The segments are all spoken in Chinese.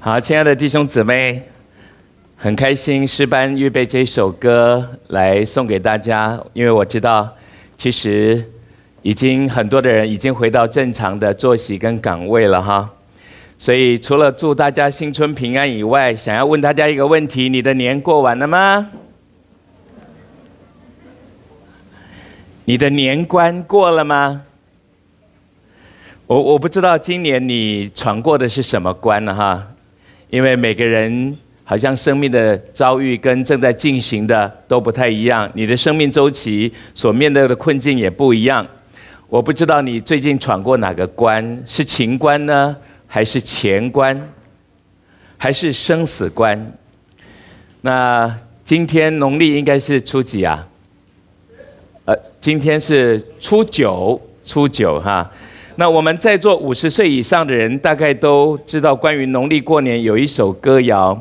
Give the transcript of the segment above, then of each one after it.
好，亲爱的弟兄姊妹，很开心诗班预备这首歌来送给大家。因为我知道，其实已经很多的人已经回到正常的作息跟岗位了哈。所以除了祝大家新春平安以外，想要问大家一个问题：你的年过完了吗？你的年关过了吗？我我不知道今年你闯过的是什么关了哈，因为每个人好像生命的遭遇跟正在进行的都不太一样，你的生命周期所面对的困境也不一样。我不知道你最近闯过哪个关，是情关呢，还是钱关，还是生死关？那今天农历应该是初几啊？今天是初九，初九哈。那我们在座五十岁以上的人，大概都知道关于农历过年有一首歌谣，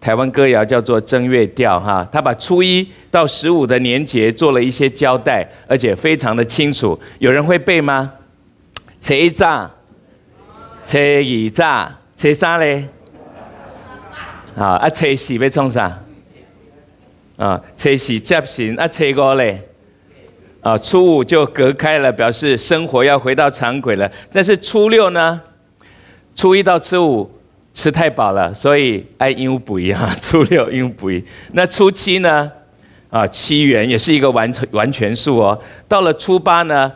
台湾歌谣叫做《正月调》哈。他把初一到十五的年节做了一些交代，而且非常的清楚。有人会背吗？初一咋？初二咋？初三嘞？啊，啊，初四要创啥？啊，初四接神，啊，初五嘞？啊，初五就隔开了，表示生活要回到常轨了。但是初六呢？初一到初五吃太饱了，所以爱鹦鹉补一哈。初六鹉补一。那初七呢？啊，七元也是一个完全完全数哦。到了初八呢，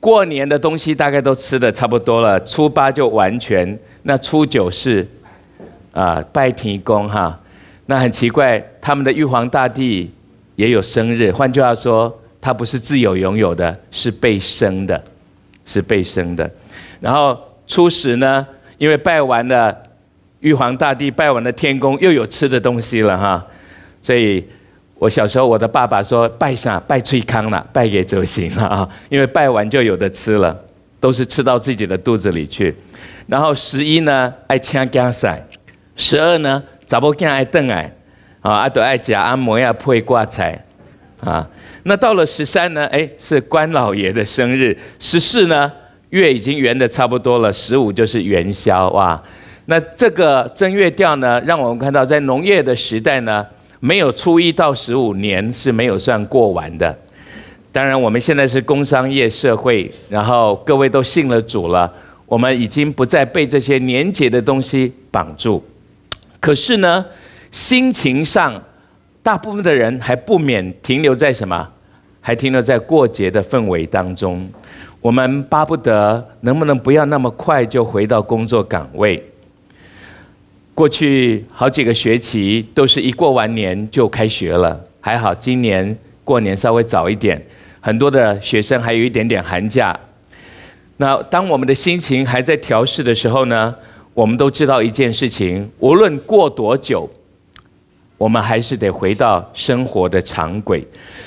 过年的东西大概都吃的差不多了。初八就完全。那初九是啊，拜天公哈。那很奇怪，他们的玉皇大帝也有生日。换句话说。它不是自由拥有的，是被生的，是被生的。然后初十呢，因为拜完了玉皇大帝，拜完了天宫，又有吃的东西了哈。所以，我小时候我的爸爸说，拜啥拜翠康了，拜给周行了啊。因为拜完就有的吃了，都是吃到自己的肚子里去。然后十一呢，爱掐姜菜；十二呢，杂布羹爱炖哎，啊，都爱吃阿梅破配挂彩，啊。那到了十三呢？哎，是关老爷的生日。十四呢，月已经圆的差不多了。十五就是元宵哇。那这个正月调呢，让我们看到在农业的时代呢，没有初一到十五年是没有算过完的。当然我们现在是工商业社会，然后各位都信了主了，我们已经不再被这些年节的东西绑住。可是呢，心情上。大部分的人还不免停留在什么？还停留在过节的氛围当中。我们巴不得能不能不要那么快就回到工作岗位？过去好几个学期都是一过完年就开学了，还好今年过年稍微早一点，很多的学生还有一点点寒假。那当我们的心情还在调试的时候呢，我们都知道一件事情：无论过多久。我们还是得回到生活的常轨，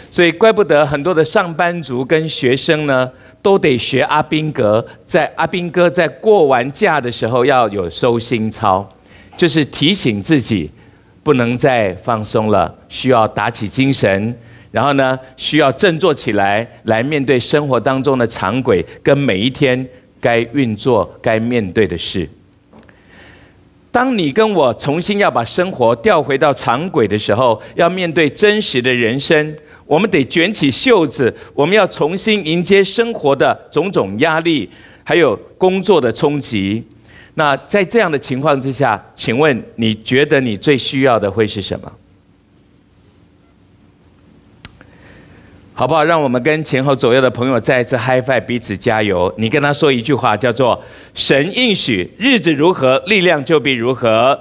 所以怪不得很多的上班族跟学生呢，都得学阿宾哥。在阿宾哥在过完假的时候，要有收心操，就是提醒自己不能再放松了，需要打起精神，然后呢，需要振作起来，来面对生活当中的常轨跟每一天该运作、该面对的事。当你跟我重新要把生活调回到常轨的时候，要面对真实的人生，我们得卷起袖子，我们要重新迎接生活的种种压力，还有工作的冲击。那在这样的情况之下，请问你觉得你最需要的会是什么？好不好？让我们跟前后左右的朋友再一次嗨翻，彼此加油！你跟他说一句话，叫做“神应许，日子如何，力量就必如何”。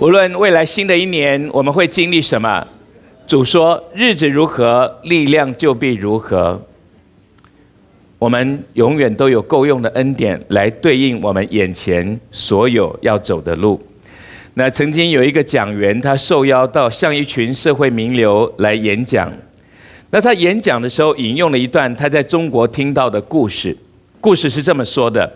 无论未来新的一年我们会经历什么，主说：“日子如何，力量就必如何。”我们永远都有够用的恩典来对应我们眼前所有要走的路。那曾经有一个讲员，他受邀到像一群社会名流来演讲。那他演讲的时候，引用了一段他在中国听到的故事。故事是这么说的：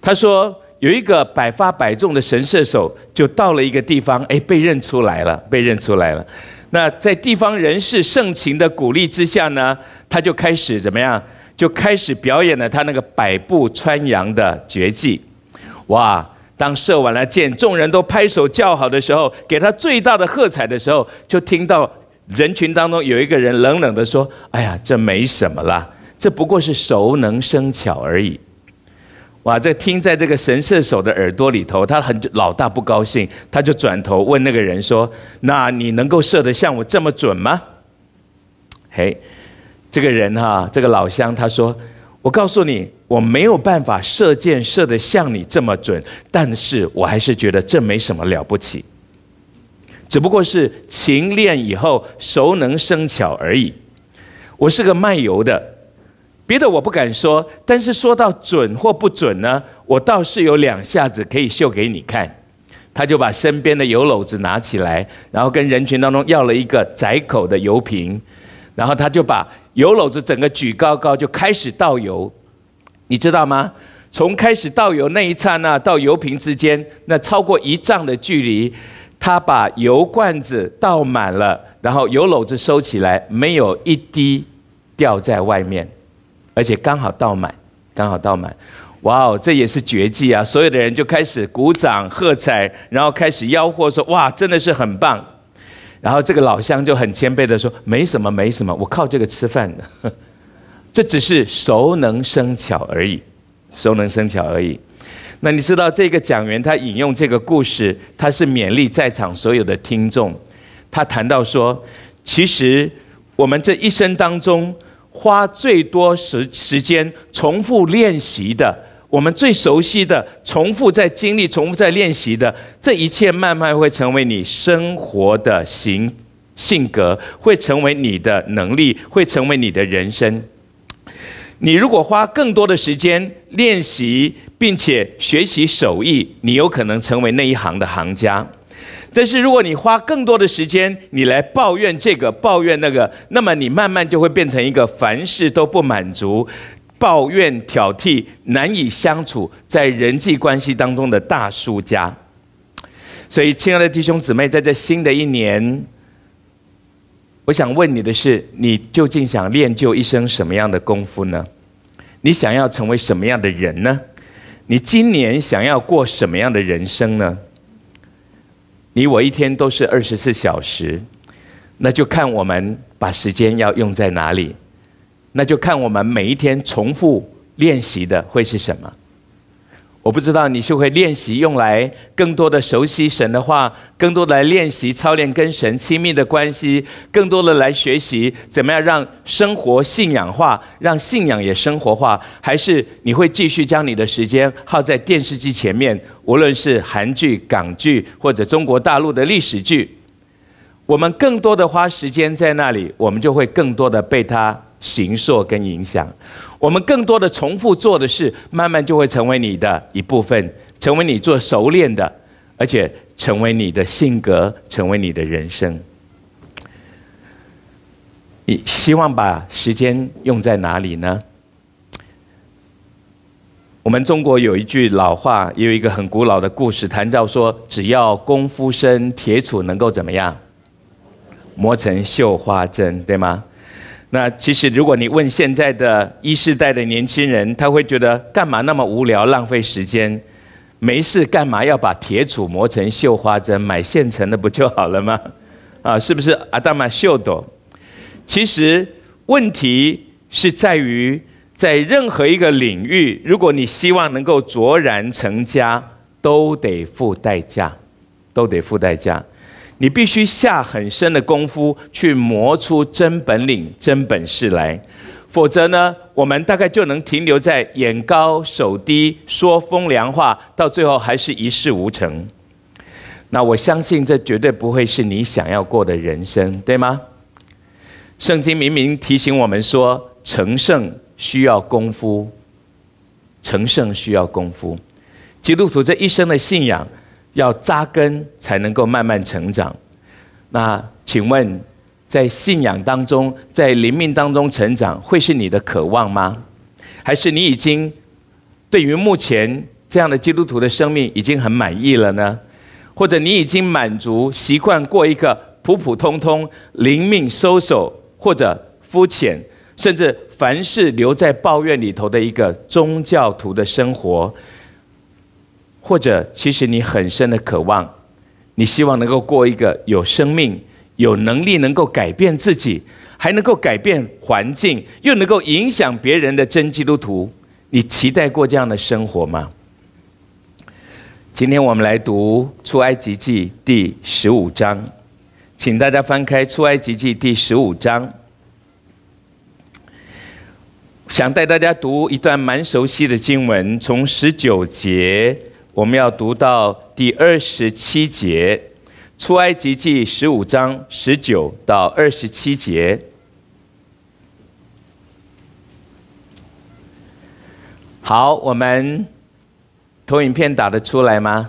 他说有一个百发百中的神射手，就到了一个地方，哎，被认出来了，被认出来了。那在地方人士盛情的鼓励之下呢，他就开始怎么样？就开始表演了他那个百步穿杨的绝技。哇！当射完了箭，众人都拍手叫好的时候，给他最大的喝彩的时候，就听到人群当中有一个人冷冷的说：“哎呀，这没什么啦，这不过是熟能生巧而已。”哇，这听在这个神射手的耳朵里头，他很老大不高兴，他就转头问那个人说：“那你能够射得像我这么准吗？”嘿，这个人哈，这个老乡他说。我告诉你，我没有办法射箭射的像你这么准，但是我还是觉得这没什么了不起，只不过是勤练以后熟能生巧而已。我是个卖油的，别的我不敢说，但是说到准或不准呢，我倒是有两下子可以秀给你看。他就把身边的油篓子拿起来，然后跟人群当中要了一个窄口的油瓶，然后他就把。油篓子整个举高高就开始倒油，你知道吗？从开始倒油那一刹那到油瓶之间，那超过一丈的距离，他把油罐子倒满了，然后油篓子收起来，没有一滴掉在外面，而且刚好倒满，刚好倒满，哇哦，这也是绝技啊！所有的人就开始鼓掌喝彩，然后开始吆喝说：哇，真的是很棒！然后这个老乡就很谦卑的说：“没什么，没什么，我靠这个吃饭的，这只是熟能生巧而已，熟能生巧而已。”那你知道这个讲员他引用这个故事，他是勉励在场所有的听众。他谈到说：“其实我们这一生当中，花最多时时间重复练习的。”我们最熟悉的、重复在经历、重复在练习的这一切，慢慢会成为你生活的形性格，会成为你的能力，会成为你的人生。你如果花更多的时间练习，并且学习手艺，你有可能成为那一行的行家。但是，如果你花更多的时间，你来抱怨这个，抱怨那个，那么你慢慢就会变成一个凡事都不满足。抱怨、挑剔、难以相处，在人际关系当中的大输家。所以，亲爱的弟兄姊妹，在这新的一年，我想问你的是：你究竟想练就一身什么样的功夫呢？你想要成为什么样的人呢？你今年想要过什么样的人生呢？你我一天都是二十四小时，那就看我们把时间要用在哪里。那就看我们每一天重复练习的会是什么。我不知道你是会练习用来更多的熟悉神的话，更多的来练习操练跟神亲密的关系，更多的来学习怎么样让生活信仰化，让信仰也生活化，还是你会继续将你的时间耗在电视机前面，无论是韩剧、港剧或者中国大陆的历史剧。我们更多的花时间在那里，我们就会更多的被它形塑跟影响，我们更多的重复做的事，慢慢就会成为你的一部分，成为你做熟练的，而且成为你的性格，成为你的人生。你希望把时间用在哪里呢？我们中国有一句老话，也有一个很古老的故事，谈到说，只要功夫深，铁杵能够怎么样？磨成绣花针，对吗？那其实，如果你问现在的一世代的年轻人，他会觉得干嘛那么无聊、浪费时间？没事，干嘛要把铁杵磨成绣花针？买现成的不就好了吗？啊，是不是阿大玛秀朵？其实问题是在于，在任何一个领域，如果你希望能够卓然成家，都得付代价，都得付代价。你必须下很深的功夫，去磨出真本领、真本事来，否则呢，我们大概就能停留在眼高手低、说风凉话，到最后还是一事无成。那我相信，这绝对不会是你想要过的人生，对吗？圣经明明提醒我们说，成圣需要功夫，成圣需要功夫。基督徒这一生的信仰。要扎根才能够慢慢成长。那请问，在信仰当中，在灵命当中成长，会是你的渴望吗？还是你已经对于目前这样的基督徒的生命已经很满意了呢？或者你已经满足，习惯过一个普普通通灵命收手，或者肤浅，甚至凡事留在抱怨里头的一个宗教徒的生活？或者，其实你很深的渴望，你希望能够过一个有生命、有能力，能够改变自己，还能够改变环境，又能够影响别人的真基督徒。你期待过这样的生活吗？今天我们来读出埃及记第十五章，请大家翻开出埃及记第十五章，想带大家读一段蛮熟悉的经文，从十九节。我们要读到第二十七节，《出埃及记》十五章十九到二十七节。好，我们投影片打得出来吗？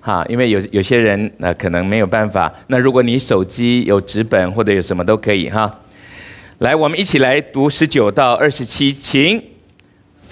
哈，因为有有些人那可能没有办法。那如果你手机有纸本或者有什么都可以哈。来，我们一起来读十九到二十七，请。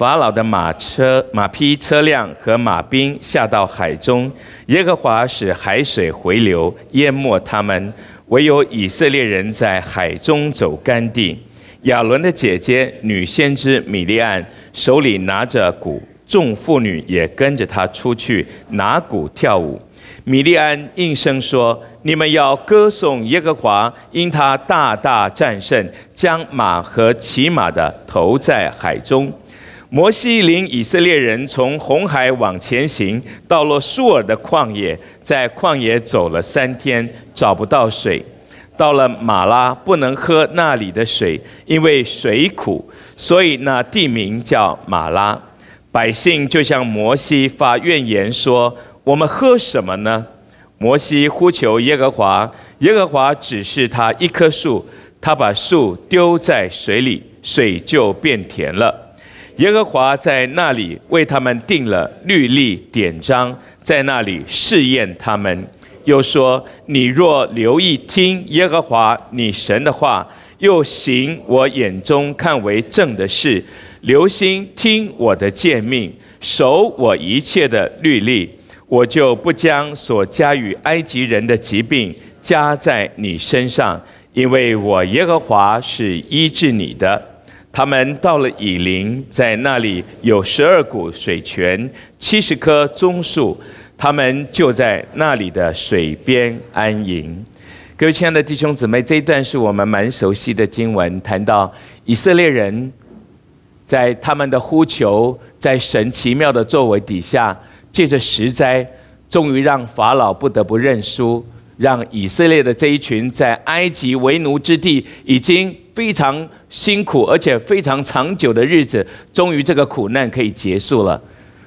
法老的马车、马匹、车辆和马兵下到海中，耶和华使海水回流，淹没他们。唯有以色列人在海中走干地。亚伦的姐姐女先知米利安手里拿着鼓，众妇女也跟着她出去拿鼓跳舞。米利安应声说：“你们要歌颂耶和华，因他大大战胜，将马和骑马的投在海中。”摩西领以色列人从红海往前行，到了疏尔的旷野，在旷野走了三天，找不到水，到了马拉不能喝那里的水，因为水苦，所以那地名叫马拉。百姓就向摩西发怨言说：“我们喝什么呢？”摩西呼求耶和华，耶和华指示他一棵树，他把树丢在水里，水就变甜了。耶和华在那里为他们定了律例典章，在那里试验他们。又说：“你若留意听耶和华你神的话，又行我眼中看为正的事，留心听我的诫命，守我一切的律例，我就不将所加与埃及人的疾病加在你身上，因为我耶和华是医治你的。”他们到了以林，在那里有十二股水泉、七十棵棕树，他们就在那里的水边安营。各位亲爱的弟兄姊妹，这一段是我们蛮熟悉的经文，谈到以色列人在他们的呼求，在神奇妙的作为底下，借着石灾，终于让法老不得不认输，让以色列的这一群在埃及为奴之地已经。非常辛苦，而且非常长久的日子，终于这个苦难可以结束了。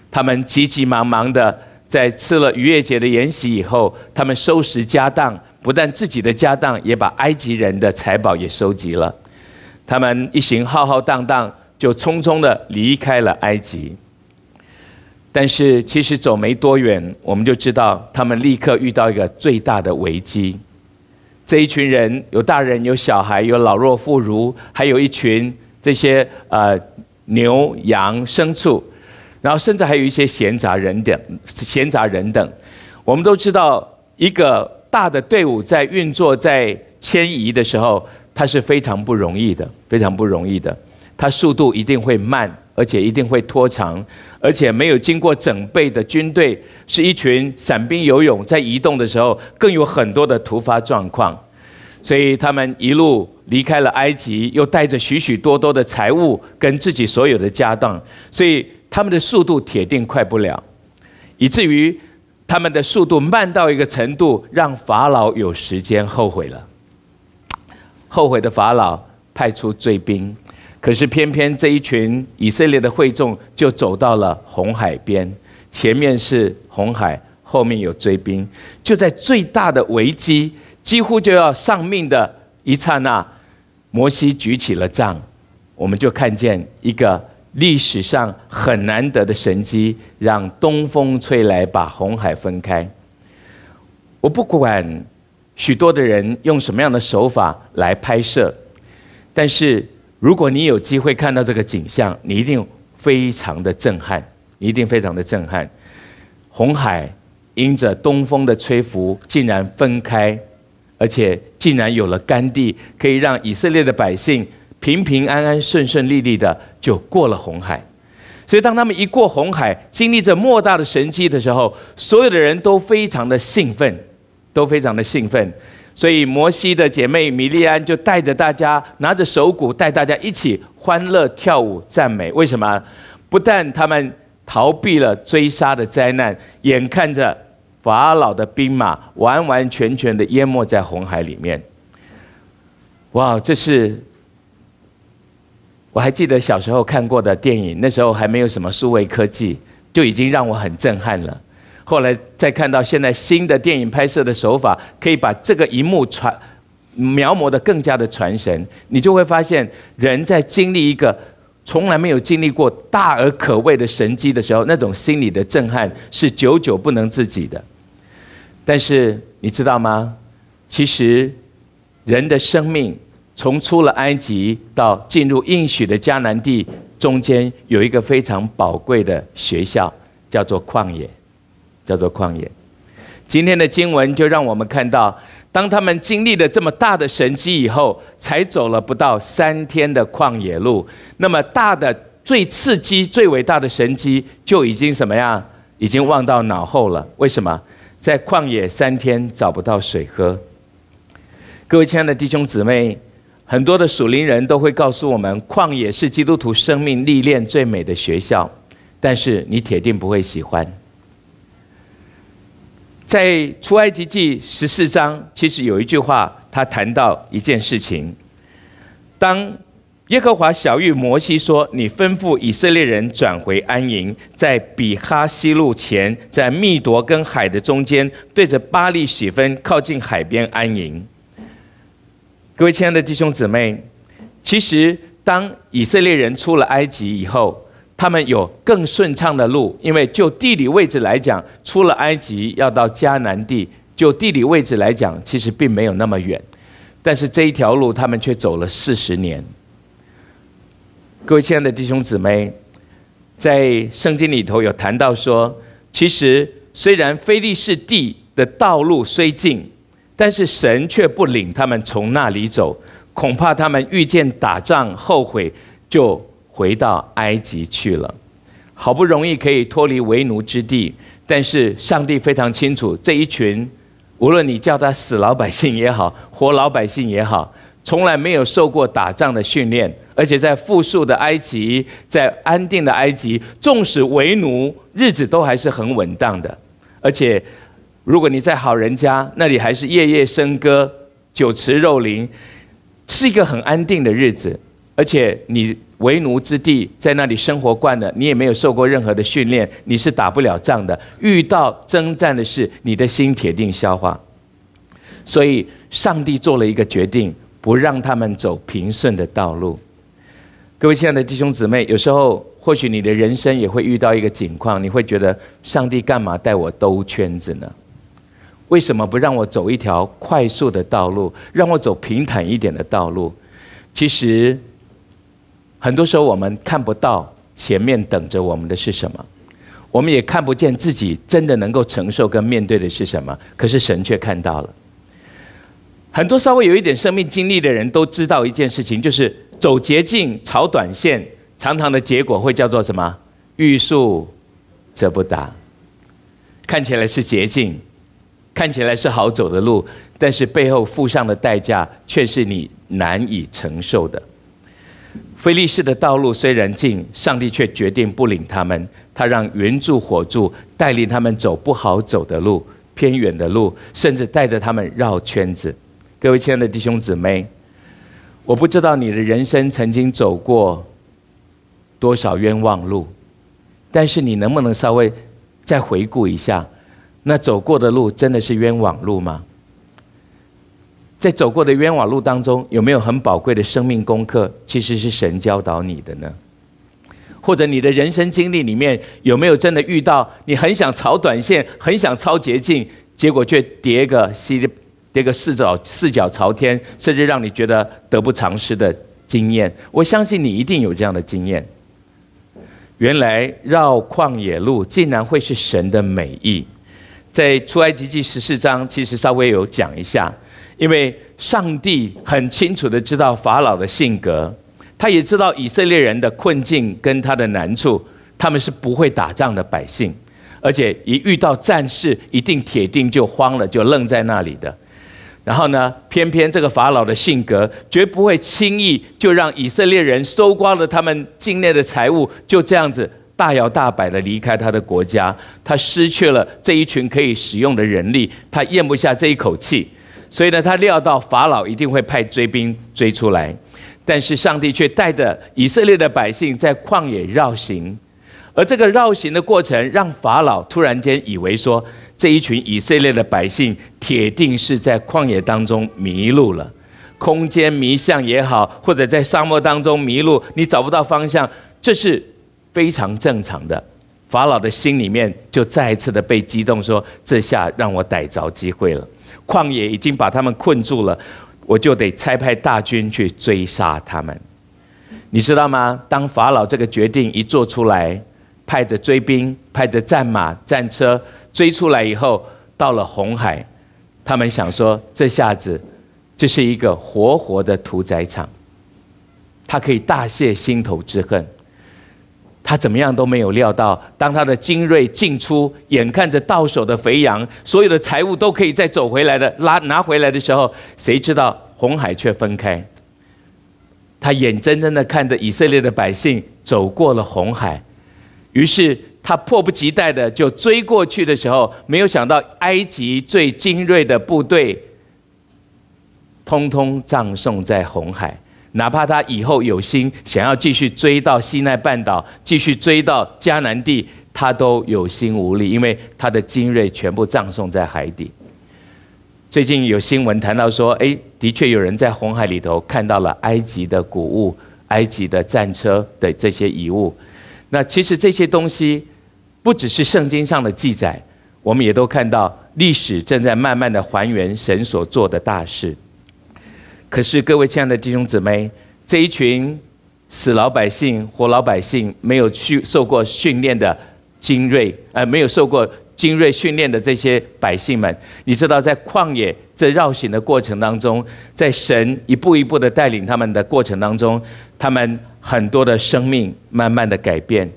他们急急忙忙的在吃了逾越节的筵席以后，他们收拾家当，不但自己的家当，也把埃及人的财宝也收集了。他们一行浩浩荡荡，就匆匆的离开了埃及。但是，其实走没多远，我们就知道他们立刻遇到一个最大的危机。这一群人有大人有小孩有老弱妇孺，还有一群这些呃牛羊牲畜，然后甚至还有一些闲杂人等闲杂人等。我们都知道，一个大的队伍在运作在迁移的时候，它是非常不容易的，非常不容易的，它速度一定会慢。而且一定会拖长，而且没有经过整备的军队是一群散兵游勇，在移动的时候更有很多的突发状况，所以他们一路离开了埃及，又带着许许多多的财物跟自己所有的家当，所以他们的速度铁定快不了，以至于他们的速度慢到一个程度，让法老有时间后悔了。后悔的法老派出追兵。可是，偏偏这一群以色列的会众就走到了红海边，前面是红海，后面有追兵。就在最大的危机，几乎就要丧命的一刹那，摩西举起了杖，我们就看见一个历史上很难得的神机，让东风吹来，把红海分开。我不管许多的人用什么样的手法来拍摄，但是。如果你有机会看到这个景象，你一定非常的震撼，一定非常的震撼。红海因着东风的吹拂，竟然分开，而且竟然有了干地，可以让以色列的百姓平平安安、顺顺利利的就过了红海。所以，当他们一过红海，经历着莫大的神迹的时候，所有的人都非常的兴奋，都非常的兴奋。所以，摩西的姐妹米利安就带着大家，拿着手鼓，带大家一起欢乐跳舞、赞美。为什么？不但他们逃避了追杀的灾难，眼看着法老的兵马完完全全的淹没在红海里面。哇，这是我还记得小时候看过的电影，那时候还没有什么数位科技，就已经让我很震撼了。后来再看到现在新的电影拍摄的手法，可以把这个一幕传描摹的更加的传神。你就会发现，人在经历一个从来没有经历过大而可畏的神机的时候，那种心理的震撼是久久不能自己的。但是你知道吗？其实人的生命从出了埃及到进入应许的迦南地，中间有一个非常宝贵的学校，叫做旷野。叫做旷野，今天的经文就让我们看到，当他们经历了这么大的神迹以后，才走了不到三天的旷野路，那么大的、最刺激、最伟大的神迹，就已经怎么样？已经忘到脑后了。为什么？在旷野三天找不到水喝。各位亲爱的弟兄姊妹，很多的属灵人都会告诉我们，旷野是基督徒生命历练最美的学校，但是你铁定不会喜欢。在出埃及记十四章，其实有一句话，他谈到一件事情。当耶和华小谕摩西说：“你吩咐以色列人转回安营，在比哈西路前，在密夺跟海的中间，对着巴利许分，靠近海边安营。”各位亲爱的弟兄姊妹，其实当以色列人出了埃及以后，他们有更顺畅的路，因为就地理位置来讲，出了埃及要到迦南地，就地理位置来讲，其实并没有那么远。但是这一条路，他们却走了四十年。各位亲爱的弟兄姊妹，在圣经里头有谈到说，其实虽然非利士地的道路虽近，但是神却不领他们从那里走，恐怕他们遇见打仗后悔就。回到埃及去了，好不容易可以脱离为奴之地，但是上帝非常清楚，这一群无论你叫他死老百姓也好，活老百姓也好，从来没有受过打仗的训练，而且在富庶的埃及，在安定的埃及，纵使为奴，日子都还是很稳当的。而且如果你在好人家，那里还是夜夜笙歌，酒池肉林，是一个很安定的日子。而且你为奴之地，在那里生活惯了，你也没有受过任何的训练，你是打不了仗的。遇到征战的事，你的心铁定消化。所以，上帝做了一个决定，不让他们走平顺的道路。各位亲爱的弟兄姊妹，有时候或许你的人生也会遇到一个境况，你会觉得上帝干嘛带我兜圈子呢？为什么不让我走一条快速的道路，让我走平坦一点的道路？其实。很多时候，我们看不到前面等着我们的是什么，我们也看不见自己真的能够承受跟面对的是什么。可是神却看到了。很多稍微有一点生命经历的人都知道一件事情，就是走捷径、炒短线，常常的结果会叫做什么？欲速则不达。看起来是捷径，看起来是好走的路，但是背后付上的代价却是你难以承受的。菲利士的道路虽然近，上帝却决定不领他们。他让云柱火柱带领他们走不好走的路、偏远的路，甚至带着他们绕圈子。各位亲爱的弟兄姊妹，我不知道你的人生曾经走过多少冤枉路，但是你能不能稍微再回顾一下，那走过的路真的是冤枉路吗？在走过的冤枉路当中，有没有很宝贵的生命功课？其实是神教导你的呢。或者你的人生经历里面，有没有真的遇到你很想抄短线、很想超捷径，结果却跌个跌个四脚四脚朝天，甚至让你觉得得不偿失的经验？我相信你一定有这样的经验。原来绕旷野路，竟然会是神的美意。在出埃及记十四章，其实稍微有讲一下。因为上帝很清楚的知道法老的性格，他也知道以色列人的困境跟他的难处，他们是不会打仗的百姓，而且一遇到战事，一定铁定就慌了，就愣在那里的。然后呢，偏偏这个法老的性格，绝不会轻易就让以色列人搜刮了他们境内的财物，就这样子大摇大摆的离开他的国家。他失去了这一群可以使用的人力，他咽不下这一口气。所以呢，他料到法老一定会派追兵追出来，但是上帝却带着以色列的百姓在旷野绕行，而这个绕行的过程让法老突然间以为说这一群以色列的百姓铁定是在旷野当中迷路了，空间迷向也好，或者在沙漠当中迷路，你找不到方向，这是非常正常的。法老的心里面就再一次的被激动，说这下让我逮着机会了。旷野已经把他们困住了，我就得差派大军去追杀他们，你知道吗？当法老这个决定一做出来，派着追兵，派着战马、战车追出来以后，到了红海，他们想说，这下子，这是一个活活的屠宰场，他可以大泄心头之恨。他怎么样都没有料到，当他的精锐进出，眼看着到手的肥羊，所有的财物都可以再走回来的拉拿回来的时候，谁知道红海却分开。他眼睁睁的看着以色列的百姓走过了红海，于是他迫不及待的就追过去的时候，没有想到埃及最精锐的部队，通通葬送在红海。哪怕他以后有心想要继续追到西奈半岛，继续追到迦南地，他都有心无力，因为他的精锐全部葬送在海底。最近有新闻谈到说，哎，的确有人在红海里头看到了埃及的古物、埃及的战车的这些遗物。那其实这些东西不只是圣经上的记载，我们也都看到历史正在慢慢的还原神所做的大事。可是，各位亲爱的弟兄姊妹，这一群死老百姓、活老百姓，没有去受过训练的精锐，呃，没有受过精锐训练的这些百姓们，你知道，在旷野这绕行的过程当中，在神一步一步的带领他们的过程当中，他们很多的生命慢慢的改变，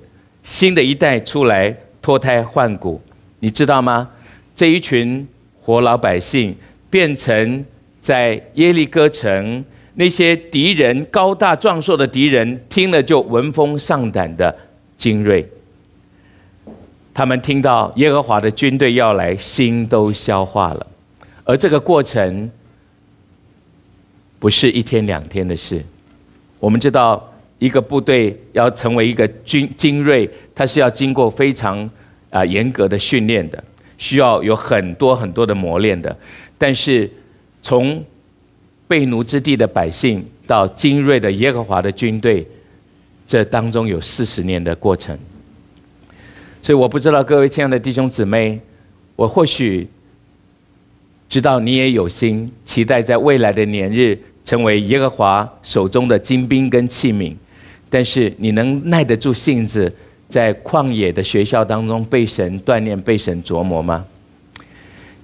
新的一代出来脱胎换骨，你知道吗？这一群活老百姓变成。在耶利哥城，那些敌人高大壮硕的敌人听了就闻风丧胆的精锐，他们听到耶和华的军队要来，心都消化了。而这个过程不是一天两天的事。我们知道，一个部队要成为一个军精锐，它是要经过非常啊严格的训练的，需要有很多很多的磨练的，但是。从被奴之地的百姓到精锐的耶和华的军队，这当中有四十年的过程。所以我不知道各位亲爱的弟兄姊妹，我或许知道你也有心期待在未来的年日成为耶和华手中的精兵跟器皿，但是你能耐得住性子，在旷野的学校当中被神锻炼、被神琢磨吗？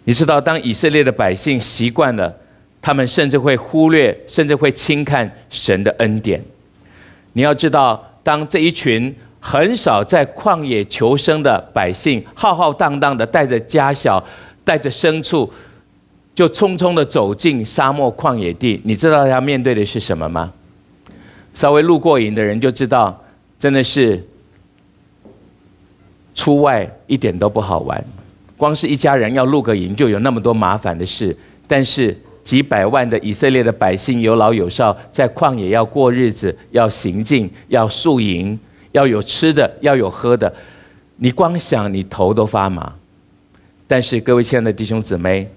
你知道，当以色列的百姓习惯了，他们甚至会忽略，甚至会轻看神的恩典。你要知道，当这一群很少在旷野求生的百姓，浩浩荡荡的带着家小，带着牲畜，就匆匆的走进沙漠旷野地，你知道他面对的是什么吗？稍微路过瘾的人就知道，真的是出外一点都不好玩。光是一家人要露个营，就有那么多麻烦的事。但是几百万的以色列的百姓，有老有少，在旷野要过日子，要行进，要宿营，要有吃的，要有喝的。你光想，你头都发麻。但是各位亲爱的弟兄姊妹，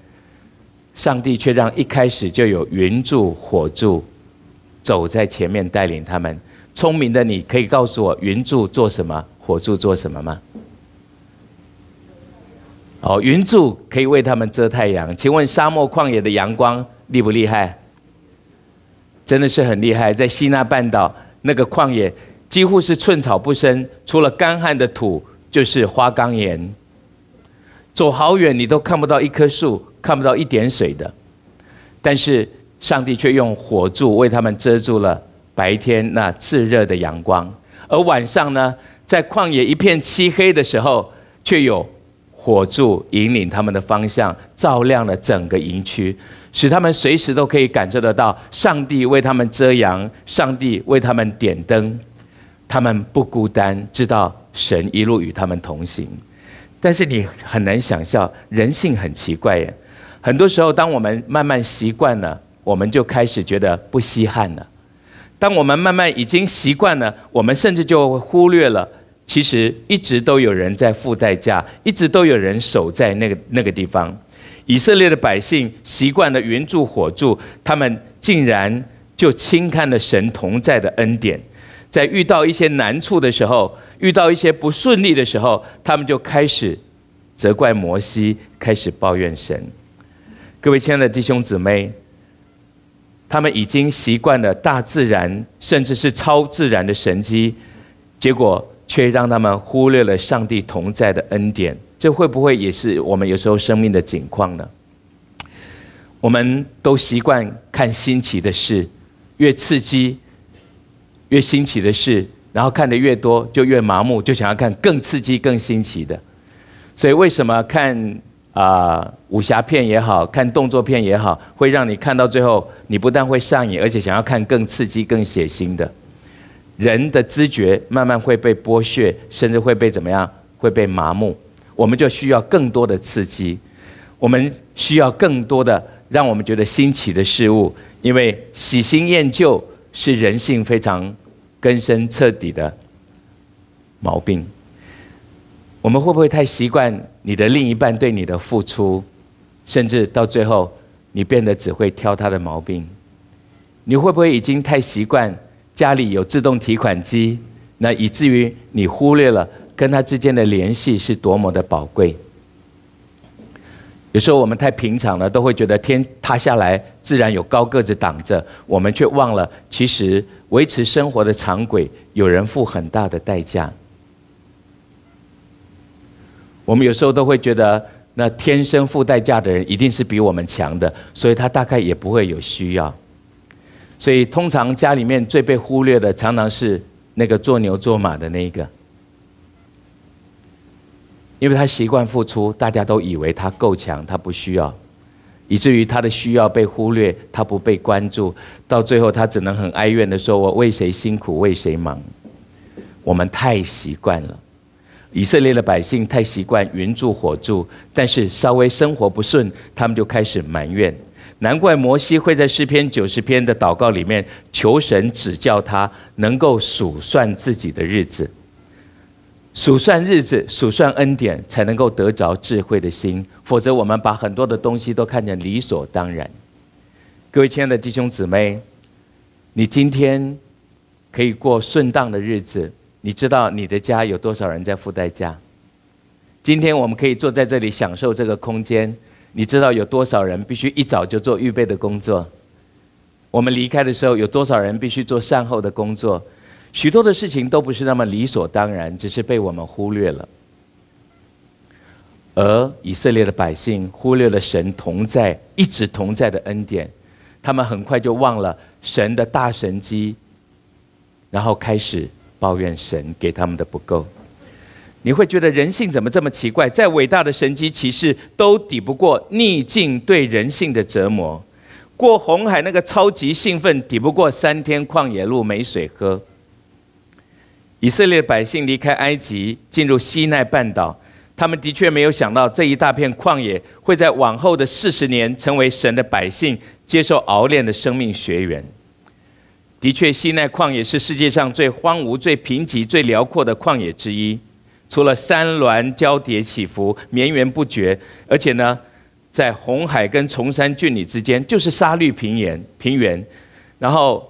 上帝却让一开始就有云柱火柱走在前面带领他们。聪明的你可以告诉我，云柱做什么，火柱做什么吗？哦，云柱可以为他们遮太阳。请问沙漠旷野的阳光厉不厉害？真的是很厉害。在西奈半岛那个旷野，几乎是寸草不生，除了干旱的土就是花岗岩，走好远你都看不到一棵树，看不到一点水的。但是上帝却用火柱为他们遮住了白天那炙热的阳光，而晚上呢，在旷野一片漆黑的时候，却有。火柱引领他们的方向，照亮了整个营区，使他们随时都可以感受得到上帝为他们遮阳，上帝为他们点灯。他们不孤单，知道神一路与他们同行。但是你很难想象，人性很奇怪耶。很多时候，当我们慢慢习惯了，我们就开始觉得不稀罕了。当我们慢慢已经习惯了，我们甚至就忽略了。其实一直都有人在付代价，一直都有人守在那个那个地方。以色列的百姓习惯了援助火柱，他们竟然就轻看了神同在的恩典。在遇到一些难处的时候，遇到一些不顺利的时候，他们就开始责怪摩西，开始抱怨神。各位亲爱的弟兄姊妹，他们已经习惯了大自然，甚至是超自然的神机，结果。却让他们忽略了上帝同在的恩典，这会不会也是我们有时候生命的景况呢？我们都习惯看新奇的事，越刺激、越新奇的事，然后看的越多就越麻木，就想要看更刺激、更新奇的。所以为什么看啊武侠片也好看动作片也好，会让你看到最后，你不但会上瘾，而且想要看更刺激、更血腥的？人的知觉慢慢会被剥削，甚至会被怎么样？会被麻木。我们就需要更多的刺激，我们需要更多的让我们觉得新奇的事物，因为喜新厌旧是人性非常根深彻底的毛病。我们会不会太习惯你的另一半对你的付出，甚至到最后你变得只会挑他的毛病？你会不会已经太习惯？家里有自动提款机，那以至于你忽略了跟他之间的联系是多么的宝贵。有时候我们太平常了，都会觉得天塌下来自然有高个子挡着，我们却忘了，其实维持生活的常规，有人付很大的代价。我们有时候都会觉得，那天生付代价的人一定是比我们强的，所以他大概也不会有需要。所以，通常家里面最被忽略的，常常是那个做牛做马的那一个，因为他习惯付出，大家都以为他够强，他不需要，以至于他的需要被忽略，他不被关注，到最后他只能很哀怨的说：“我为谁辛苦，为谁忙？”我们太习惯了，以色列的百姓太习惯云住火住，但是稍微生活不顺，他们就开始埋怨。难怪摩西会在诗篇九十篇的祷告里面求神指教他，能够数算自己的日子，数算日子，数算恩典，才能够得着智慧的心。否则，我们把很多的东西都看成理所当然。各位亲爱的弟兄姊妹，你今天可以过顺当的日子，你知道你的家有多少人在付代价？今天我们可以坐在这里享受这个空间。你知道有多少人必须一早就做预备的工作？我们离开的时候，有多少人必须做善后的工作？许多的事情都不是那么理所当然，只是被我们忽略了。而以色列的百姓忽略了神同在一直同在的恩典，他们很快就忘了神的大神机，然后开始抱怨神给他们的不够。你会觉得人性怎么这么奇怪？再伟大的神迹，骑士都抵不过逆境对人性的折磨。过红海那个超级兴奋，抵不过三天旷野路没水喝。以色列百姓离开埃及，进入西奈半岛，他们的确没有想到，这一大片旷野会在往后的四十年，成为神的百姓接受熬炼的生命学员。的确，西奈旷野是世界上最荒芜、最贫瘠、最辽阔的旷野之一。除了山峦交叠起伏、绵延不绝，而且呢，在红海跟崇山峻岭之间，就是沙绿平原、平原，然后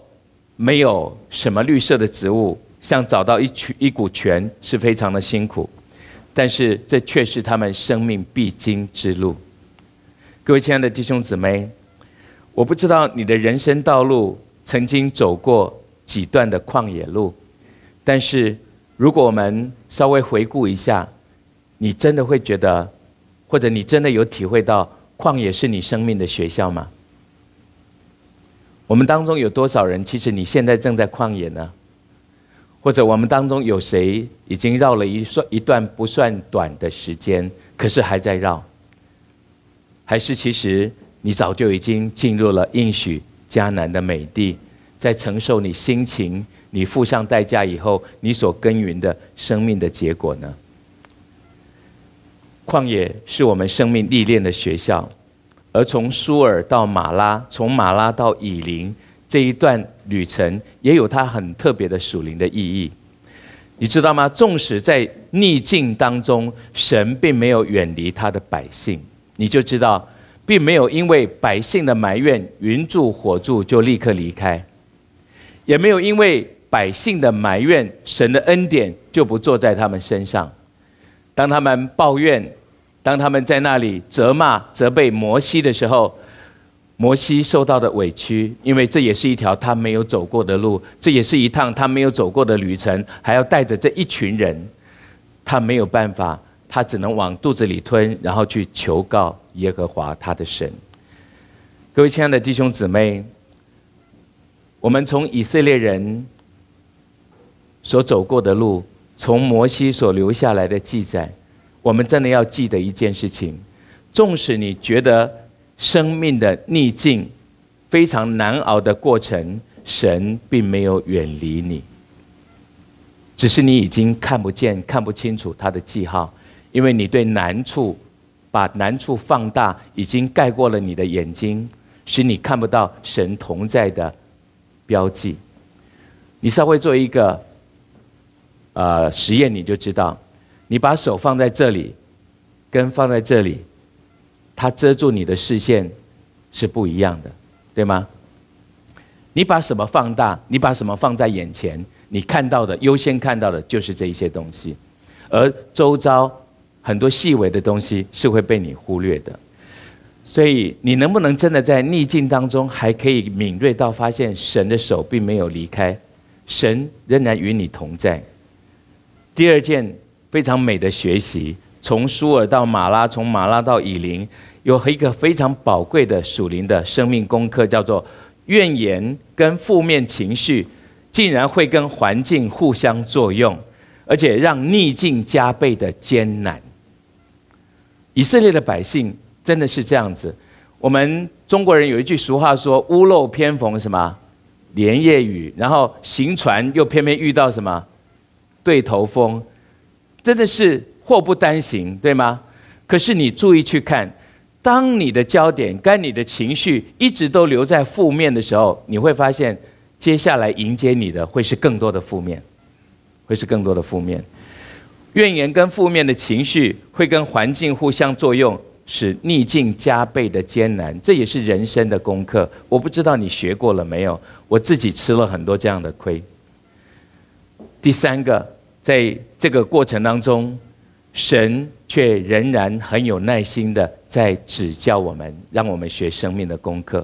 没有什么绿色的植物，想找到一曲一股泉是非常的辛苦，但是这却是他们生命必经之路。各位亲爱的弟兄姊妹，我不知道你的人生道路曾经走过几段的旷野路，但是。如果我们稍微回顾一下，你真的会觉得，或者你真的有体会到旷野是你生命的学校吗？我们当中有多少人，其实你现在正在旷野呢？或者我们当中有谁已经绕了一算一段不算短的时间，可是还在绕？还是其实你早就已经进入了应许迦南的美地，在承受你心情？你付上代价以后，你所耕耘的生命的结果呢？旷野是我们生命历练的学校，而从苏尔到马拉，从马拉到以林这一段旅程，也有它很特别的属灵的意义。你知道吗？纵使在逆境当中，神并没有远离他的百姓，你就知道，并没有因为百姓的埋怨、云住火住就立刻离开，也没有因为。百姓的埋怨，神的恩典就不坐在他们身上。当他们抱怨，当他们在那里责骂、责备摩西的时候，摩西受到的委屈，因为这也是一条他没有走过的路，这也是一趟他没有走过的旅程，还要带着这一群人，他没有办法，他只能往肚子里吞，然后去求告耶和华他的神。各位亲爱的弟兄姊妹，我们从以色列人。所走过的路，从摩西所留下来的记载，我们真的要记得一件事情：纵使你觉得生命的逆境非常难熬的过程，神并没有远离你，只是你已经看不见、看不清楚他的记号，因为你对难处把难处放大，已经盖过了你的眼睛，使你看不到神同在的标记。你稍微做一个。呃，实验你就知道，你把手放在这里，跟放在这里，它遮住你的视线是不一样的，对吗？你把什么放大？你把什么放在眼前？你看到的优先看到的就是这一些东西，而周遭很多细微的东西是会被你忽略的。所以，你能不能真的在逆境当中，还可以敏锐到发现神的手并没有离开，神仍然与你同在？第二件非常美的学习，从苏尔到马拉，从马拉到以林，有一个非常宝贵的属灵的生命功课，叫做怨言跟负面情绪竟然会跟环境互相作用，而且让逆境加倍的艰难。以色列的百姓真的是这样子。我们中国人有一句俗话说：“屋漏偏逢什么连夜雨？”然后行船又偏偏遇到什么？对头风，真的是祸不单行，对吗？可是你注意去看，当你的焦点跟你的情绪一直都留在负面的时候，你会发现，接下来迎接你的会是更多的负面，会是更多的负面。怨言跟负面的情绪会跟环境互相作用，使逆境加倍的艰难。这也是人生的功课，我不知道你学过了没有？我自己吃了很多这样的亏。第三个。在这个过程当中，神却仍然很有耐心的在指教我们，让我们学生命的功课。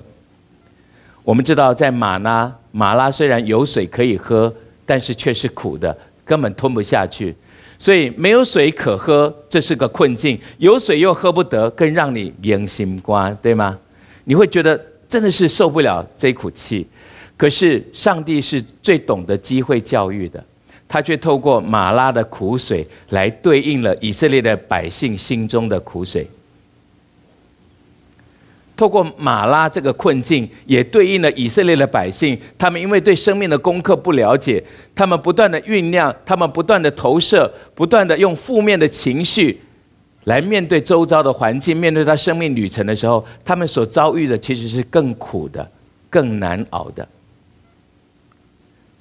我们知道，在马拉马拉虽然有水可以喝，但是却是苦的，根本吞不下去。所以没有水可喝，这是个困境；有水又喝不得，更让你迎心关，对吗？你会觉得真的是受不了这苦气。可是上帝是最懂得机会教育的。他却透过马拉的苦水来对应了以色列的百姓心中的苦水。透过马拉这个困境，也对应了以色列的百姓。他们因为对生命的功课不了解，他们不断的酝酿，他们不断的投射，不断的用负面的情绪来面对周遭的环境，面对他生命旅程的时候，他们所遭遇的其实是更苦的、更难熬的。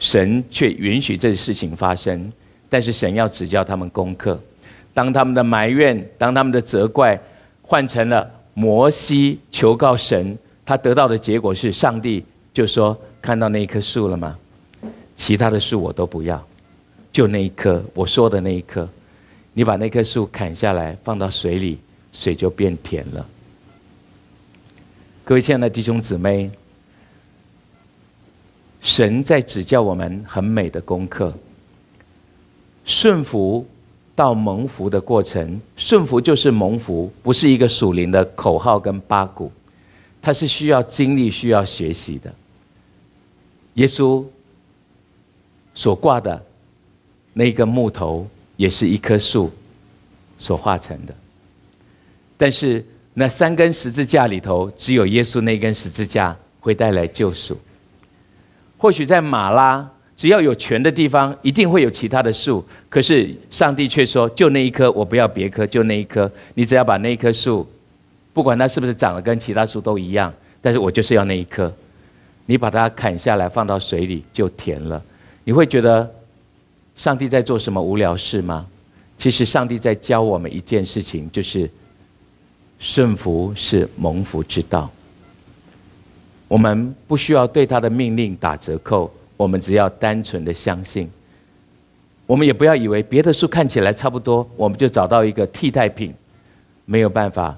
神却允许这事情发生，但是神要指教他们功课。当他们的埋怨，当他们的责怪，换成了摩西求告神，他得到的结果是，上帝就说：“看到那一棵树了吗？其他的树我都不要，就那一棵，我说的那一棵，你把那棵树砍下来，放到水里，水就变甜了。”各位亲爱的弟兄姊妹。神在指教我们很美的功课，顺服到蒙福的过程，顺服就是蒙福，不是一个属灵的口号跟八股，它是需要经历、需要学习的。耶稣所挂的那个木头也是一棵树所化成的，但是那三根十字架里头，只有耶稣那根十字架会带来救赎。或许在马拉，只要有泉的地方，一定会有其他的树。可是上帝却说：“就那一棵，我不要别棵，就那一棵。你只要把那一棵树，不管它是不是长得跟其他树都一样，但是我就是要那一棵。你把它砍下来，放到水里就甜了。你会觉得上帝在做什么无聊事吗？其实上帝在教我们一件事情，就是顺服是蒙福之道。”我们不需要对他的命令打折扣，我们只要单纯的相信。我们也不要以为别的树看起来差不多，我们就找到一个替代品，没有办法。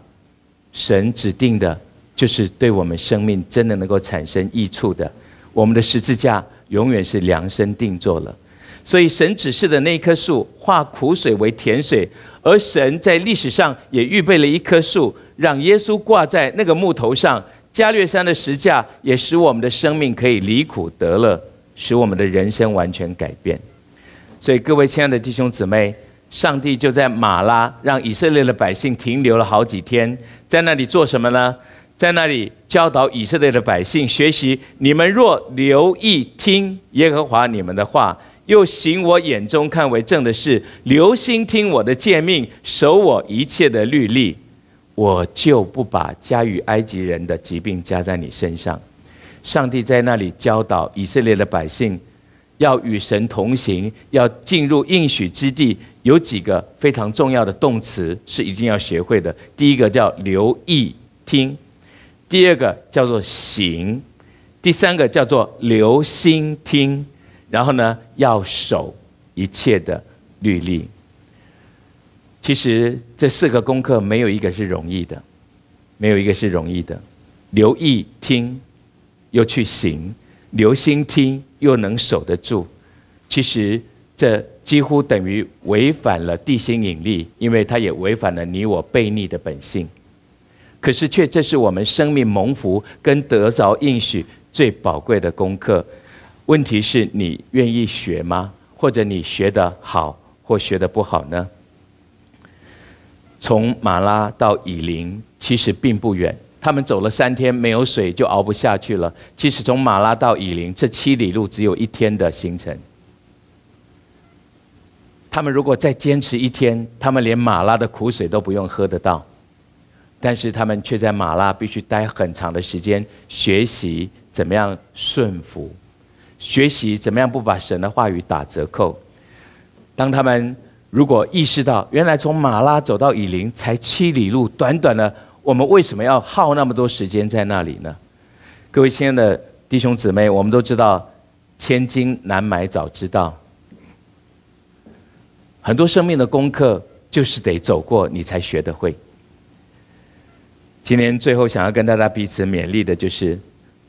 神指定的，就是对我们生命真的能够产生益处的。我们的十字架永远是量身定做了，所以神指示的那一棵树，化苦水为甜水，而神在历史上也预备了一棵树，让耶稣挂在那个木头上。加略山的十架也使我们的生命可以离苦得乐，使我们的人生完全改变。所以，各位亲爱的弟兄姊妹，上帝就在马拉让以色列的百姓停留了好几天，在那里做什么呢？在那里教导以色列的百姓学习。你们若留意听耶和华你们的话，又行我眼中看为正的事，留心听我的诫命，守我一切的律例。我就不把加于埃及人的疾病加在你身上。上帝在那里教导以色列的百姓，要与神同行，要进入应许之地，有几个非常重要的动词是一定要学会的。第一个叫留意听，第二个叫做行，第三个叫做留心听。然后呢，要守一切的律令。其实这四个功课没有一个是容易的，没有一个是容易的。留意听，又去行，留心听，又能守得住。其实这几乎等于违反了地心引力，因为它也违反了你我悖逆的本性。可是却这是我们生命蒙福跟得着应许最宝贵的功课。问题是你愿意学吗？或者你学得好，或学得不好呢？从马拉到以林其实并不远，他们走了三天没有水就熬不下去了。其实从马拉到以林这七里路只有一天的行程。他们如果再坚持一天，他们连马拉的苦水都不用喝得到。但是他们却在马拉必须待很长的时间，学习怎么样顺服，学习怎么样不把神的话语打折扣。当他们。如果意识到原来从马拉走到以林才七里路，短短的，我们为什么要耗那么多时间在那里呢？各位亲爱的弟兄姊妹，我们都知道，千金难买早知道。很多生命的功课就是得走过，你才学得会。今天最后想要跟大家彼此勉励的，就是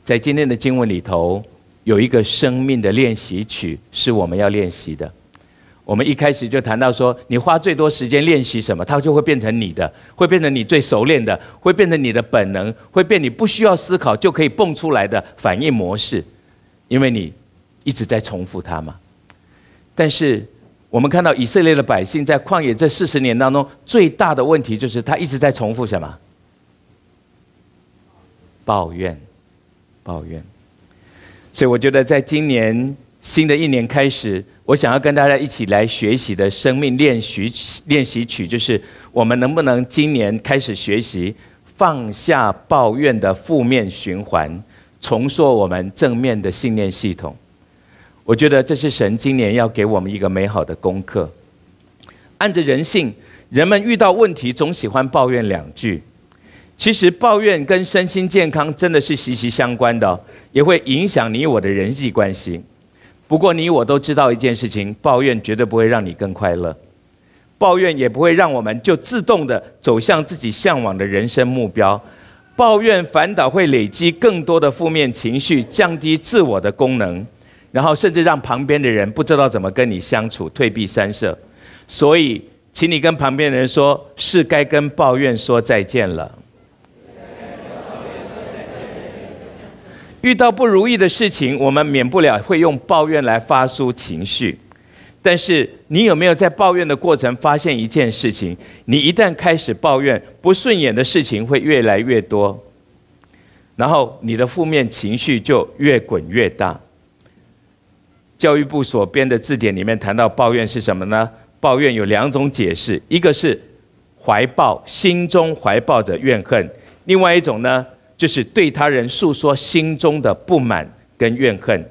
在今天的经文里头有一个生命的练习曲，是我们要练习的。我们一开始就谈到说，你花最多时间练习什么，它就会变成你的，会变成你最熟练的，会变成你的本能，会变你不需要思考就可以蹦出来的反应模式，因为你一直在重复它嘛。但是我们看到以色列的百姓在旷野这四十年当中，最大的问题就是他一直在重复什么？抱怨，抱怨。所以我觉得，在今年新的一年开始。我想要跟大家一起来学习的《生命练习练习曲》，就是我们能不能今年开始学习放下抱怨的负面循环，重塑我们正面的信念系统？我觉得这是神今年要给我们一个美好的功课。按着人性，人们遇到问题总喜欢抱怨两句，其实抱怨跟身心健康真的是息息相关的，也会影响你我的人际关系。不过，你我都知道一件事情：抱怨绝对不会让你更快乐，抱怨也不会让我们就自动的走向自己向往的人生目标，抱怨反倒会累积更多的负面情绪，降低自我的功能，然后甚至让旁边的人不知道怎么跟你相处，退避三舍。所以，请你跟旁边的人说，是该跟抱怨说再见了。遇到不如意的事情，我们免不了会用抱怨来发抒情绪。但是，你有没有在抱怨的过程发现一件事情？你一旦开始抱怨不顺眼的事情，会越来越多，然后你的负面情绪就越滚越大。教育部所编的字典里面谈到抱怨是什么呢？抱怨有两种解释，一个是怀抱心中怀抱着怨恨，另外一种呢？就是对他人诉说心中的不满跟怨恨，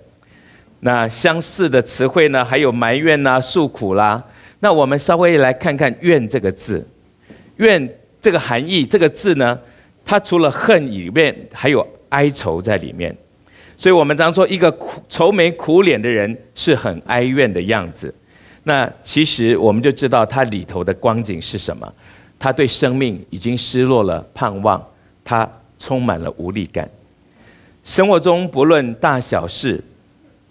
那相似的词汇呢，还有埋怨啦、诉苦啦。那我们稍微来看看“怨”这个字，“怨”这个含义，这个字呢，它除了恨以外，还有哀愁在里面。所以，我们常说一个苦愁眉苦脸的人是很哀怨的样子。那其实我们就知道他里头的光景是什么，他对生命已经失落了盼望，他。充满了无力感。生活中不论大小事，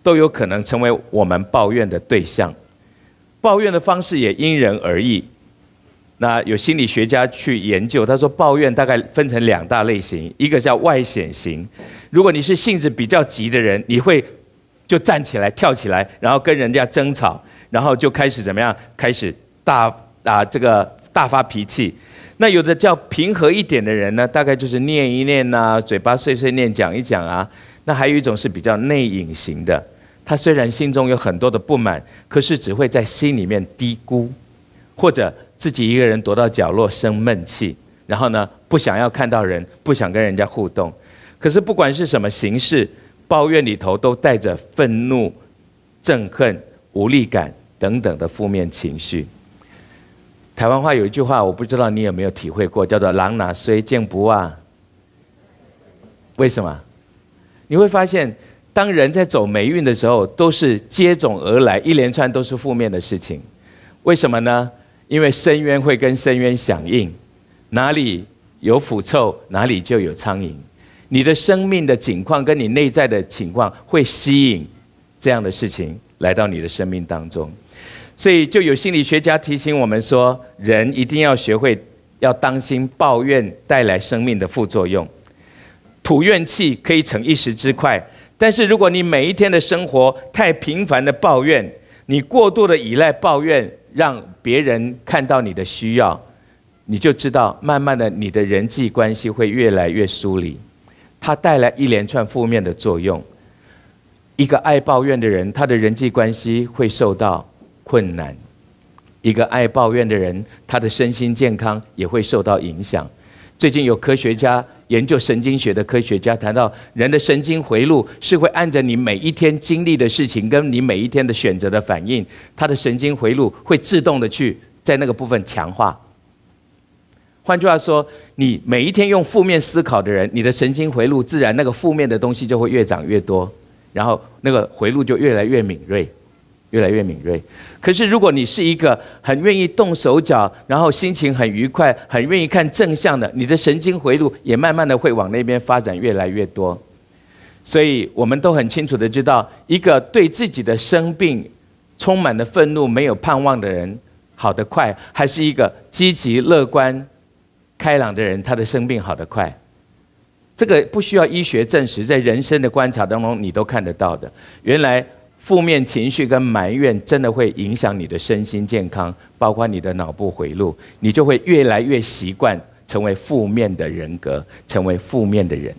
都有可能成为我们抱怨的对象。抱怨的方式也因人而异。那有心理学家去研究，他说抱怨大概分成两大类型，一个叫外显型。如果你是性子比较急的人，你会就站起来跳起来，然后跟人家争吵，然后就开始怎么样，开始大啊这个大发脾气。那有的叫平和一点的人呢，大概就是念一念啊，嘴巴碎碎念讲一讲啊。那还有一种是比较内隐型的，他虽然心中有很多的不满，可是只会在心里面低估，或者自己一个人躲到角落生闷气，然后呢不想要看到人，不想跟人家互动。可是不管是什么形式，抱怨里头都带着愤怒、憎恨、无力感等等的负面情绪。台湾话有一句话，我不知道你有没有体会过，叫做“狼哪虽见不旺”。为什么？你会发现，当人在走霉运的时候，都是接踵而来，一连串都是负面的事情。为什么呢？因为深渊会跟深渊响应，哪里有腐臭，哪里就有苍蝇。你的生命的景况跟你内在的情况会吸引这样的事情来到你的生命当中。所以就有心理学家提醒我们说，人一定要学会要当心抱怨带来生命的副作用。吐怨气可以逞一时之快，但是如果你每一天的生活太频繁的抱怨，你过度的依赖抱怨，让别人看到你的需要，你就知道，慢慢的你的人际关系会越来越疏离，它带来一连串负面的作用。一个爱抱怨的人，他的人际关系会受到。困难，一个爱抱怨的人，他的身心健康也会受到影响。最近有科学家研究神经学的科学家谈到，人的神经回路是会按着你每一天经历的事情，跟你每一天的选择的反应，他的神经回路会自动的去在那个部分强化。换句话说，你每一天用负面思考的人，你的神经回路自然那个负面的东西就会越长越多，然后那个回路就越来越敏锐。越来越敏锐。可是，如果你是一个很愿意动手脚，然后心情很愉快，很愿意看正向的，你的神经回路也慢慢的会往那边发展越来越多。所以，我们都很清楚的知道，一个对自己的生病充满了愤怒、没有盼望的人，好的快；还是一个积极、乐观、开朗的人，他的生病好的快。这个不需要医学证实，在人生的观察当中，你都看得到的。原来。负面情绪跟埋怨真的会影响你的身心健康，包括你的脑部回路，你就会越来越习惯成为负面的人格，成为负面的人。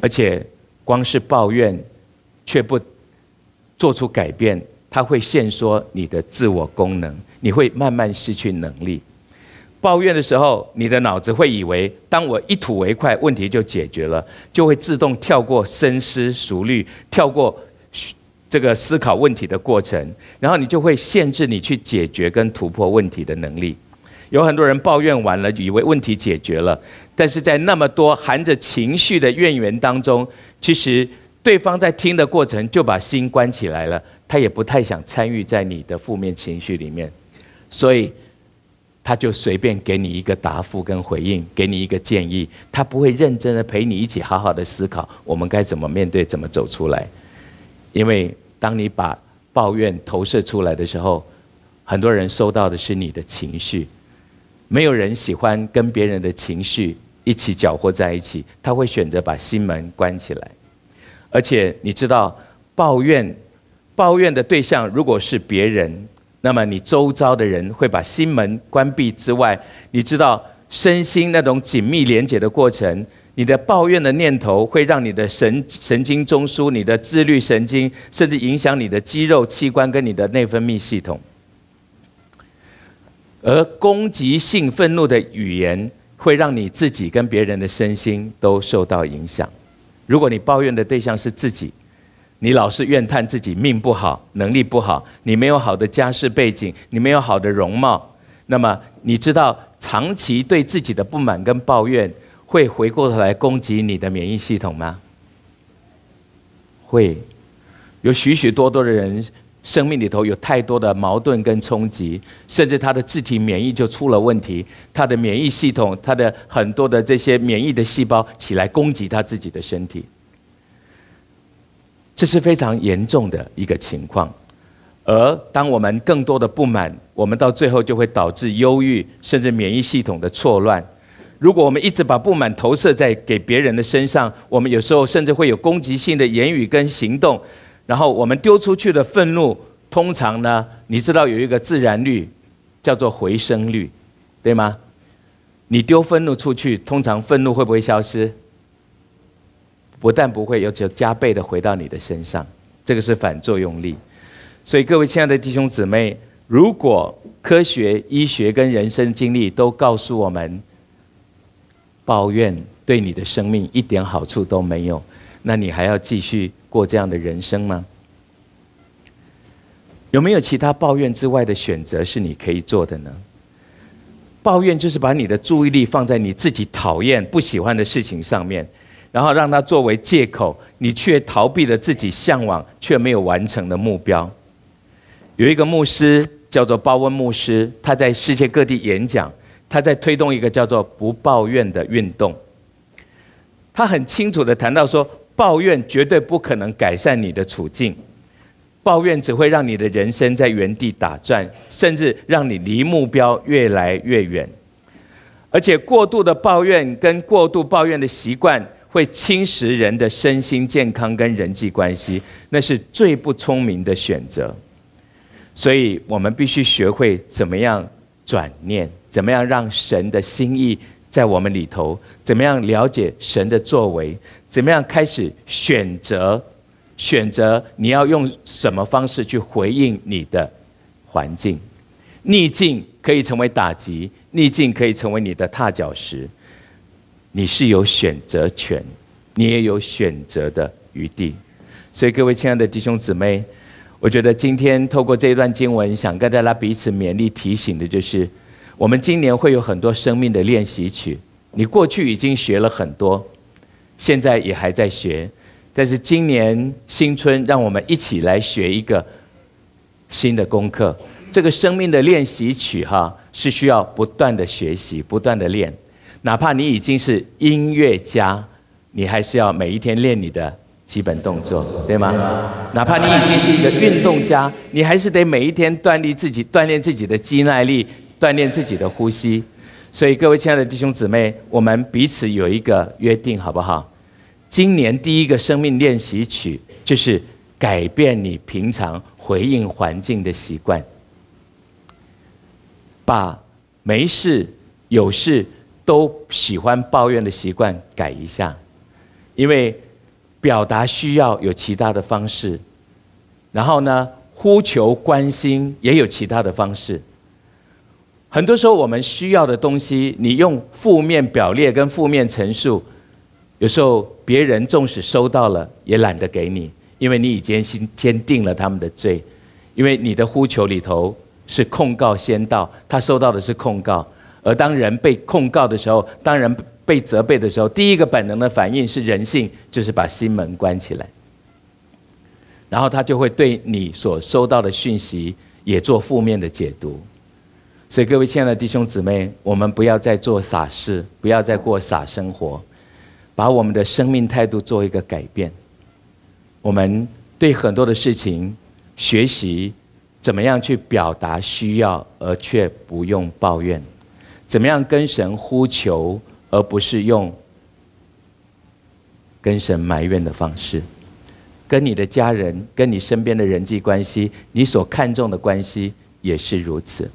而且，光是抱怨，却不做出改变，它会限缩你的自我功能，你会慢慢失去能力。抱怨的时候，你的脑子会以为，当我一吐为快，问题就解决了，就会自动跳过深思熟虑，跳过。这个思考问题的过程，然后你就会限制你去解决跟突破问题的能力。有很多人抱怨完了，以为问题解决了，但是在那么多含着情绪的怨言当中，其实对方在听的过程就把心关起来了，他也不太想参与在你的负面情绪里面，所以他就随便给你一个答复跟回应，给你一个建议，他不会认真的陪你一起好好的思考，我们该怎么面对，怎么走出来，因为。当你把抱怨投射出来的时候，很多人收到的是你的情绪，没有人喜欢跟别人的情绪一起搅和在一起，他会选择把心门关起来。而且你知道，抱怨，抱怨的对象如果是别人，那么你周遭的人会把心门关闭之外，你知道身心那种紧密连接的过程。你的抱怨的念头会让你的神神经中枢、你的自律神经，甚至影响你的肌肉器官跟你的内分泌系统。而攻击性愤怒的语言会让你自己跟别人的身心都受到影响。如果你抱怨的对象是自己，你老是怨叹自己命不好、能力不好、你没有好的家世背景、你没有好的容貌，那么你知道长期对自己的不满跟抱怨。会回过头来攻击你的免疫系统吗？会，有许许多多的人生命里头有太多的矛盾跟冲击，甚至他的自体免疫就出了问题，他的免疫系统，他的很多的这些免疫的细胞起来攻击他自己的身体，这是非常严重的一个情况。而当我们更多的不满，我们到最后就会导致忧郁，甚至免疫系统的错乱。如果我们一直把不满投射在给别人的身上，我们有时候甚至会有攻击性的言语跟行动。然后我们丢出去的愤怒，通常呢，你知道有一个自然率，叫做回声率，对吗？你丢愤怒出去，通常愤怒会不会消失？不但不会，而且加倍的回到你的身上。这个是反作用力。所以，各位亲爱的弟兄姊妹，如果科学、医学跟人生经历都告诉我们，抱怨对你的生命一点好处都没有，那你还要继续过这样的人生吗？有没有其他抱怨之外的选择是你可以做的呢？抱怨就是把你的注意力放在你自己讨厌、不喜欢的事情上面，然后让它作为借口，你却逃避了自己向往却没有完成的目标。有一个牧师叫做鲍温牧师，他在世界各地演讲。他在推动一个叫做“不抱怨”的运动。他很清楚的谈到说，抱怨绝对不可能改善你的处境，抱怨只会让你的人生在原地打转，甚至让你离目标越来越远。而且过度的抱怨跟过度抱怨的习惯，会侵蚀人的身心健康跟人际关系，那是最不聪明的选择。所以我们必须学会怎么样转念。怎么样让神的心意在我们里头？怎么样了解神的作为？怎么样开始选择？选择你要用什么方式去回应你的环境？逆境可以成为打击，逆境可以成为你的踏脚石。你是有选择权，你也有选择的余地。所以，各位亲爱的弟兄姊妹，我觉得今天透过这一段经文，想跟大家彼此勉励提醒的，就是。我们今年会有很多生命的练习曲。你过去已经学了很多，现在也还在学，但是今年新春，让我们一起来学一个新的功课。这个生命的练习曲，哈，是需要不断的学习、不断的练。哪怕你已经是音乐家，你还是要每一天练你的基本动作，对吗？哪怕你已经是一个运动家，你还是得每一天锻炼自己，锻炼自己的肌耐力。锻炼自己的呼吸，所以各位亲爱的弟兄姊妹，我们彼此有一个约定，好不好？今年第一个生命练习曲就是改变你平常回应环境的习惯，把没事有事都喜欢抱怨的习惯改一下，因为表达需要有其他的方式，然后呢，呼求关心也有其他的方式。很多时候，我们需要的东西，你用负面表列跟负面陈述，有时候别人纵使收到了，也懒得给你，因为你已经先坚定了他们的罪，因为你的呼求里头是控告先到，他收到的是控告。而当人被控告的时候，当人被责备的时候，第一个本能的反应是人性，就是把心门关起来，然后他就会对你所收到的讯息也做负面的解读。所以，各位亲爱的弟兄姊妹，我们不要再做傻事，不要再过傻生活，把我们的生命态度做一个改变。我们对很多的事情，学习怎么样去表达需要，而却不用抱怨；怎么样跟神呼求，而不是用跟神埋怨的方式。跟你的家人，跟你身边的人际关系，你所看重的关系也是如此。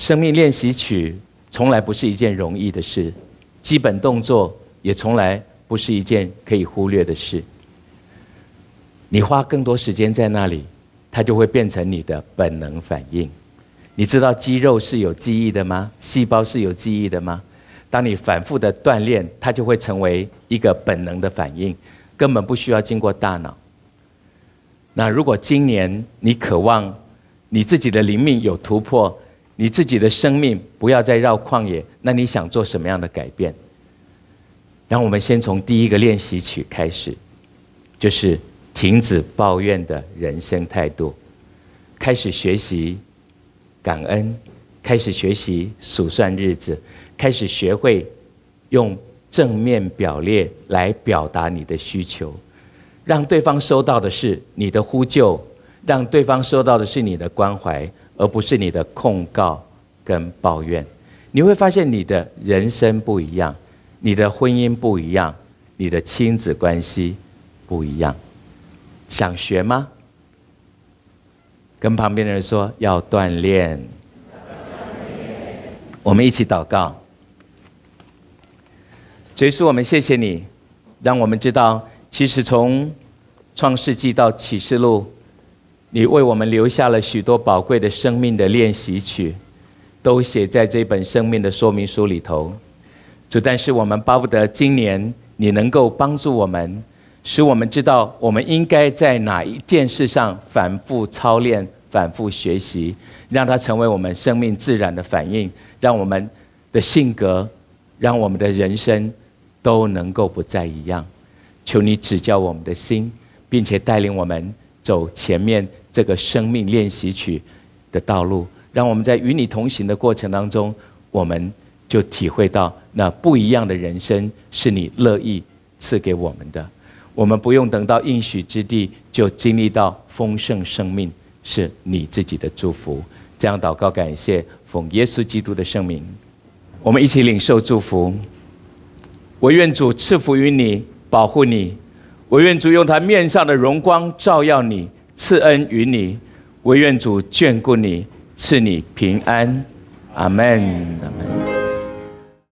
生命练习曲从来不是一件容易的事，基本动作也从来不是一件可以忽略的事。你花更多时间在那里，它就会变成你的本能反应。你知道肌肉是有记忆的吗？细胞是有记忆的吗？当你反复的锻炼，它就会成为一个本能的反应，根本不需要经过大脑。那如果今年你渴望你自己的灵命有突破？你自己的生命不要再绕旷野，那你想做什么样的改变？让我们先从第一个练习曲开始，就是停止抱怨的人生态度，开始学习感恩，开始学习数算日子，开始学会用正面表列来表达你的需求，让对方收到的是你的呼救，让对方收到的是你的关怀。而不是你的控告跟抱怨，你会发现你的人生不一样，你的婚姻不一样，你的亲子关系不一样。想学吗？跟旁边的人说要锻炼。我们一起祷告，耶稣，我们谢谢你，让我们知道，其实从创世纪到启示录。你为我们留下了许多宝贵的生命的练习曲，都写在这本生命的说明书里头。主，但是我们巴不得今年你能够帮助我们，使我们知道我们应该在哪一件事上反复操练、反复学习，让它成为我们生命自然的反应，让我们的性格、让我们的人生都能够不再一样。求你指教我们的心，并且带领我们走前面。这个生命练习曲的道路，让我们在与你同行的过程当中，我们就体会到那不一样的人生是你乐意赐给我们的。我们不用等到应许之地，就经历到丰盛生命是你自己的祝福。这样祷告，感谢奉耶稣基督的圣名，我们一起领受祝福。我愿主赐福于你，保护你；我愿主用他面上的荣光照耀你。赐恩于你，惟愿主眷顾你，赐你平安，阿门。阿门。